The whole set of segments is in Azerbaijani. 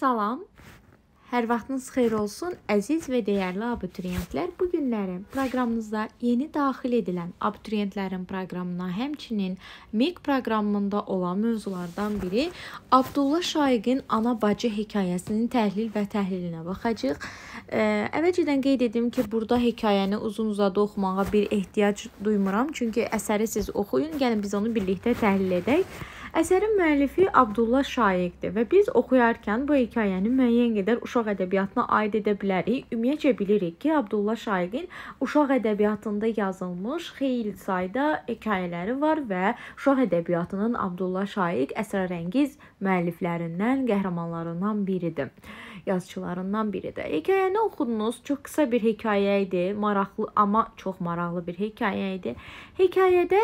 Salam. Hər vaxtınız xeyir olsun, əziz və dəyərli abituriyentlər. Bu günləri proqramımızda yeni daxil edilən abituriyentlərin proqramına, həmçinin MİQ e proqramında olan mövzulardan biri Abdullah Şaiqin ana-bacı hekayəsinin təhlil və təhlilinə baxacağıq. Əvvəlcədən qeyd etdim ki, burada hekayəni uzun-uzadı oxumağa bir ehtiyac duymuram, çünki əsəri siz oxuyun, gəlin biz onu birlikdə təhlil edək. Əsərin müəllifi Abdullah Şaiqdir və biz oxuyarkən bu hekayəni müəyyən qədər uşaq ədəbiyyatına aid edə bilərik. Ümumiyyətcə bilirik ki, Abdullah Şaiqin uşaq ədəbiyyatında yazılmış xeyli sayda hekayələri var və uşaq ədəbiyyatının Abdullah Şaiq əsrarəngiz müəlliflərindən, qəhrəmanlarından biridir yazıçılarından biridir. Hekayəni oxudunuz, çox qısa bir hekayə idi, maraqlı, amma çox maraqlı bir hekayə idi. Hekayədə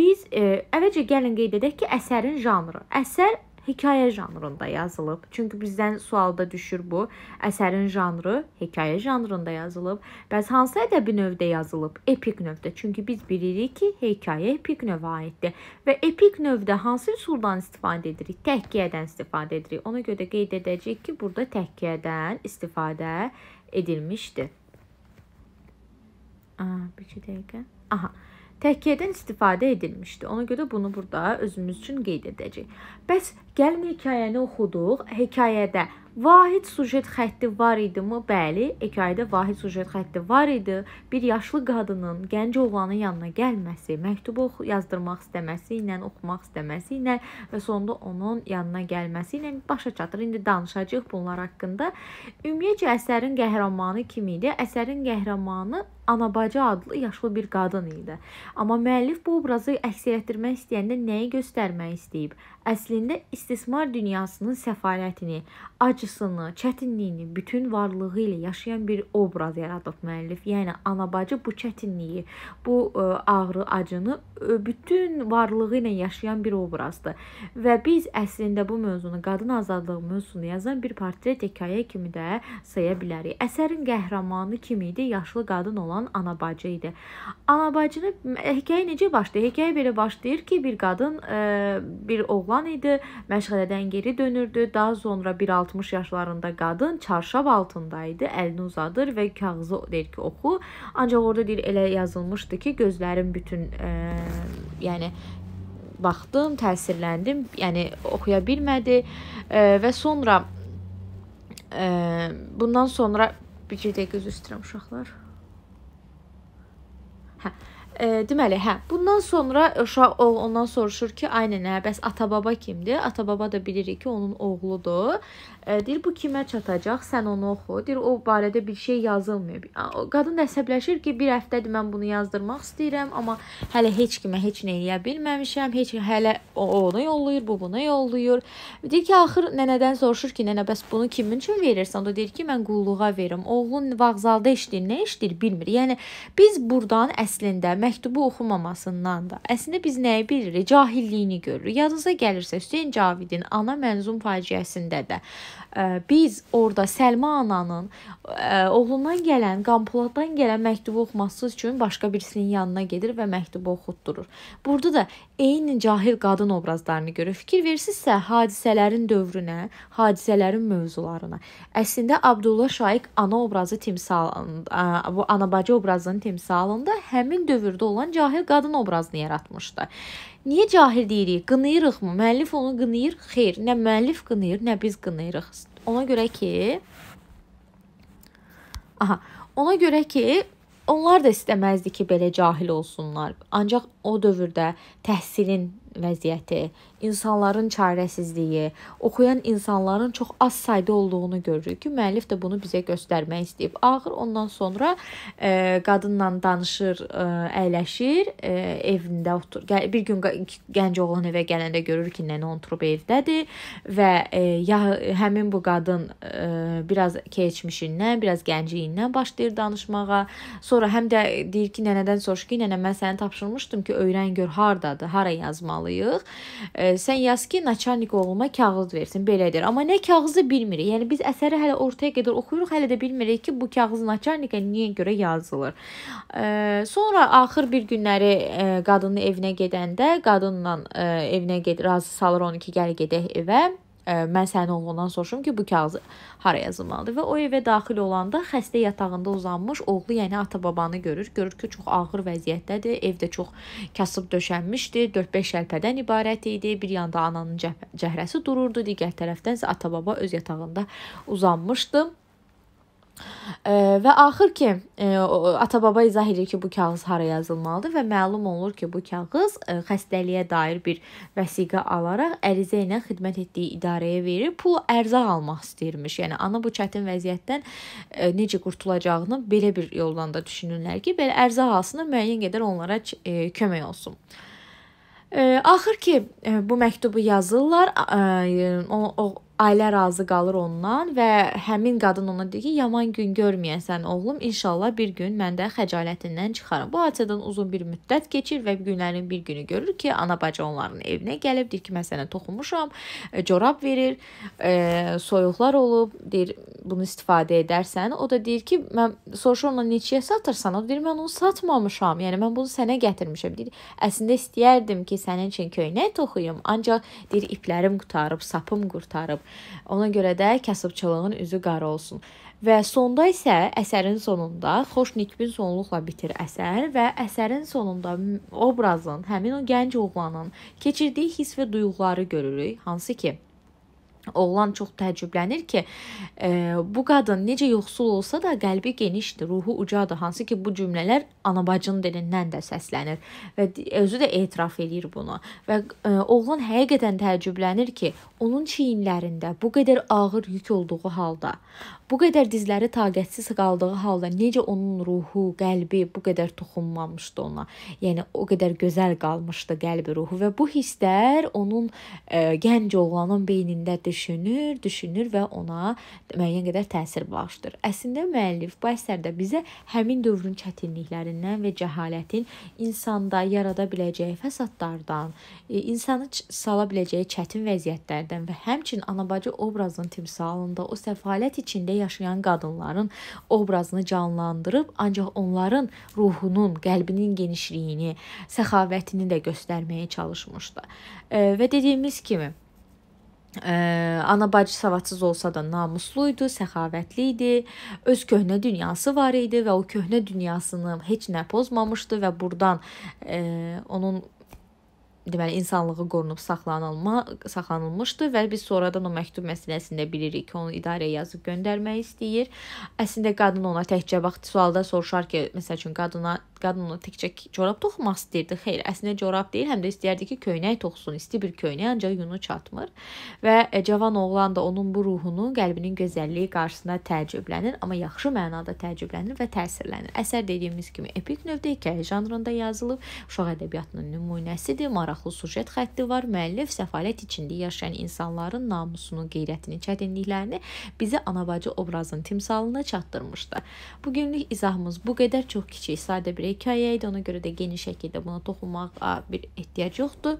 biz e, əvvəlcə gəlin qeyd edək ki, əsərin janrı. Əsər hekayə janrında yazılıb. Çünki bizdən sualda düşür bu. Əsərin janrı hekayə janrında yazılıb. Bəs hansı ədəbi növdə yazılıb? Epik növdə. Çünki biz bilirik ki, hekayə epik növə aiddir və epik növdə hansı üsuldan istifadə edirik? Təhkiyədən istifadə edirik. Ona görə də qeyd edəcəyik ki, burada təhkiyədən istifadə edilmişdir. Aa, bir dəqiqə. Aha. Təhkiyədən istifadə edilmişdi. Ona görə bunu burada özümüz üçün qeyd edəcəyik. Bəs gəlin hekayəni oxuduq. Hekayədə Vahid sujet xətti var idimi? Bəli, hekayədə vahid sujet xətti var idi. Bir yaşlı qadının gənc oğlanın yanına gəlməsi, məktubu yazdırmaq istəməsi ilə, oxumaq istəməsi ilə və sonda onun yanına gəlməsi ilə başa çatır. İndi danışacağıq bunlar haqqında. Ümumiyyətcə əsərin qəhrəmanı kim idi? Əsərin qəhrəmanı Anabaca adlı yaşlı bir qadın idi. Amma müəllif bu obrazı əks etdirmək istəyəndə nəyi göstərmək istəyib? Əslində istismar dünyasının səfalətini, ac acısını, çətinliyini bütün varlığı ilə yaşayan bir obraz yaradıb müəllif. Yəni ana-bacı bu çətinliyi, bu ə, e, ağrı, acını ə, e, bütün varlığı ilə yaşayan bir obrazdır. Və biz əslində bu mövzunu, qadın azadlığı mövzusunu yazan bir portret hekayə kimi də saya bilərik. Əsərin qəhrəmanı kimi idi? Yaşlı qadın olan ana-bacı idi. Ana-bacını hekayə necə başlayır? Hekayə belə başlayır ki, bir qadın ə, e, bir oğlan idi, məşğələdən geri dönürdü, daha sonra 1.60 60 yaşlarında qadın çarşab altında idi, əlini uzadır və kağızı deyir ki, oxu. Ancaq orada deyir elə yazılmışdı ki, gözlərim bütün e, yəni baxdım, təsirləndim, yəni oxuya bilmədi e, və sonra e, bundan sonra bir dəqiqə üzr istəyirəm uşaqlar. Hə e, deməli, hə, bundan sonra uşaq oğul ondan soruşur ki, ay nənə, bəs ata-baba kimdir? Ata-baba da bilirik ki, onun oğludur. E, deyir, bu kimə çatacaq? Sən onu oxu. Deyir, o barədə bir şey yazılmayıb. Qadın əsəbləşir ki, bir həftədir mən bunu yazdırmaq istəyirəm, amma hələ heç kimə heç nə eləyə bilməmişəm. Heç hələ o onu yollayır, bu bunu yollayır. Deyir ki, axır nənədən soruşur ki, nənə, bəs bunu kimin üçün verirsən? O da deyir ki, mən qulluğa verirəm. Oğlun vağzalda işləyir, nə işləyir bilmir. Yəni biz burdan əslində mə məktubu oxumamasından da əslində biz nəyi bilirik? Cahilliyini görürük. Yadınıza gəlirsə Hüseyn Cavidin ana mənzum faciəsində də ə, e, biz orada Səlma ananın ə, e, oğlundan gələn, Qampolatdan gələn məktubu oxuması üçün başqa birisinin yanına gedir və məktubu oxutdurur. Burada da eyni cahil qadın obrazlarını görür. Fikir versinizsə, hadisələrin dövrünə, hadisələrin mövzularına. Əslində Abdullah Şaiq ana obrazı timsalında, e, bu ana bacı obrazının timsalında həmin dövrdə dövrdə olan cahil qadın obrazını yaratmışdı. Niyə cahil deyirik? Qınayırıqmı? Müəllif onu qınayır? Xeyr, nə müəllif qınayır, nə biz qınayırıq. Ona görə ki Aha, ona görə ki onlar da istəməzdi ki, belə cahil olsunlar. Ancaq o dövrdə təhsilin vəziyyəti, insanların çarəsizliyi, oxuyan insanların çox az sayda olduğunu görürük ki, müəllif də bunu bizə göstərmək istəyib. Axır ondan sonra e, qadınla danışır, e, əyləşir, e, evində otur. Bir gün gənc oğlan evə gələndə görür ki, nənə oturub evdədir və e, ya həmin bu qadın e, biraz keçmişindən, biraz gəncliyindən başlayır danışmağa. Sonra həm də deyir ki, nənədən soruşur ki, nənə mən səni tapşırmışdım ki, öyrən gör hardadır, hara yazmalı qoymalıyıq. E, sən yaz ki, naçalnik oğluma kağız versin, belədir. Amma nə kağızı bilmirik. Yəni biz əsəri hələ ortaya qədər oxuyuruq, hələ də bilmirik ki, bu kağız naçalnikə niyə görə yazılır. E, sonra axır bir günləri e, qadının evinə gedəndə qadınla e, evinə ged razı salır onu ki, gəl gedək evə mən sənin oğlundan soruşum ki, bu kağızı hara yazılmalıdır və o evə daxil olanda xəstə yatağında uzanmış oğlu, yəni ata-babanı görür. Görür ki, çox ağır vəziyyətdədir. Evdə çox kasıb döşənmişdi. 4-5 şəlpədən ibarət idi. Bir yanda ananın cəh cəhrəsi dururdu, digər tərəfdən isə ata-baba öz yatağında uzanmışdı. Və axır ki, e, ata-baba izah edir ki, bu kağız hara yazılmalıdır və məlum olur ki, bu kağız e, xəstəliyə dair bir vəsiqə alaraq ərizə ilə xidmət etdiyi idarəyə verir. Pul ərzaq almaq istəyirmiş. Yəni ana bu çətin vəziyyətdən e, necə qurtulacağını belə bir yoldan da düşünürlər ki, belə ərzaq alsın, müəyyən qədər onlara kömək olsun. Axır ki, bu məktubu yazırlar. O ailə razı qalır ondan və həmin qadın ona deyir ki, yaman gün görməyəsən oğlum, inşallah bir gün mən də xəcalətindən çıxarım. Bu hadisədən uzun bir müddət keçir və günlərin bir günü görür ki, ana bacı onların evinə gəlib deyir ki, mən sənə toxumuşam, e, corab verir, e, soyuqlar olub, deyir, bunu istifadə edərsən. O da deyir ki, mən soruşur ona neçəyə satırsan? O deyir, mən onu satmamışam. Yəni mən bunu sənə gətirmişəm. Deyir, əslində istəyərdim ki, sənin üçün köynək toxuyum, ancaq deyir, iplərim qutarıb, sapım qurtarıb. Ona görə də kasıbçılığın üzü qara olsun. Və sonda isə əsərin sonunda xoş nikbin sonluqla bitir əsər və əsərin sonunda obrazın, həmin o gənc oğlanın keçirdiyi hiss və duyğuları görürük, hansı ki Oğlan çox təəccüblənir ki, e, bu qadın necə yoxsul olsa da qəlbi genişdir, ruhu ucadır, hansı ki bu cümlələr anabacının dilindən də səslənir və özü də etiraf eləyir bunu. Və e, oğlan həqiqətən təəccüblənir ki, onun çiyinlərində bu qədər ağır yük olduğu halda, bu qədər dizləri taqətsiz qaldığı halda necə onun ruhu, qəlbi bu qədər toxunmamışdı ona. Yəni o qədər gözəl qalmışdı qəlbi, ruhu və bu hisslər onun e, gənc oğlanın beynindədir düşünür, düşünür və ona müəyyən qədər təsir bağışlayır. Əslində müəllif bu əsərdə bizə həmin dövrün çətinliklərindən və cəhalətin insanda yarada biləcəyi fəsadlardan, e, insanı sala biləcəyi çətin vəziyyətlərdən və həmçinin anabacı obrazının timsalında o səfalət içində yaşayan qadınların obrazını canlandırıb, ancaq onların ruhunun, qəlbinin genişliyini, səxavətini də göstərməyə çalışmışdı. E, və dediyimiz kimi Ə, ana bacı savadsız olsa da namuslu idi, səxavətli idi. Öz köhnə dünyası var idi və o köhnə dünyasını heç nə pozmamışdı və burdan ə, e, onun deməli insanlığı qorunub saxlanılma saxlanılmışdı və biz sonradan o məktub məsələsində bilirik ki, onu idarəyə yazıb göndərmək istəyir. Əslində qadın ona təkcə vaxt sualda soruşar ki, məsəl üçün qadına qadın ona təkcə corab toxumaq istəyirdi. Xeyr, əslində corab deyil, həm də istəyirdi ki, köynək toxusun, isti bir köynək, ancaq yunu çatmır. Və e, cavan oğlan da onun bu ruhunun, qəlbinin gözəlliyi qarşısında təəccüblənir, amma yaxşı mənada təəccüblənir və təsirlənir. Əsər dediyimiz kimi epik növdə hekayə janrında yazılıb, uşaq ədəbiyyatının nümunəsidir, maraqlı maraqlı süjet xətti var. Müəllif səfalət içində yaşayan insanların namusunu, qeyrətini, çətinliklərini bizə anabacı obrazın timsalına çatdırmışdı. Bu günlük izahımız bu qədər çox kiçik, sadə bir hekayə idi. Ona görə də geniş şəkildə buna toxunmağa bir ehtiyac yoxdur.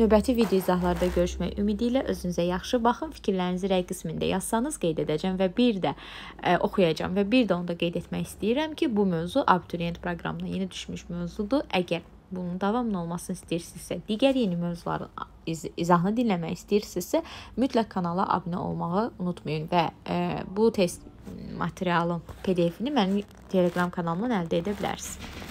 Növbəti video izahlarda görüşmək ümidi ilə özünüzə yaxşı baxın. Fikirlərinizi rəy qismində yazsanız qeyd edəcəm və bir də ə, e, oxuyacağam və bir də onu da qeyd etmək istəyirəm ki, bu mövzu abituriyent proqramına yeni düşmüş mövzudur. Əgər bunun davamlı olmasını istəyirsinizsə, digər yeni mövzuların iz izahını dinləmək istəyirsinizsə, mütləq kanala abunə olmağı unutmayın və e, bu test materialın PDF-ini mənim Telegram kanalımdan əldə edə bilərsiniz.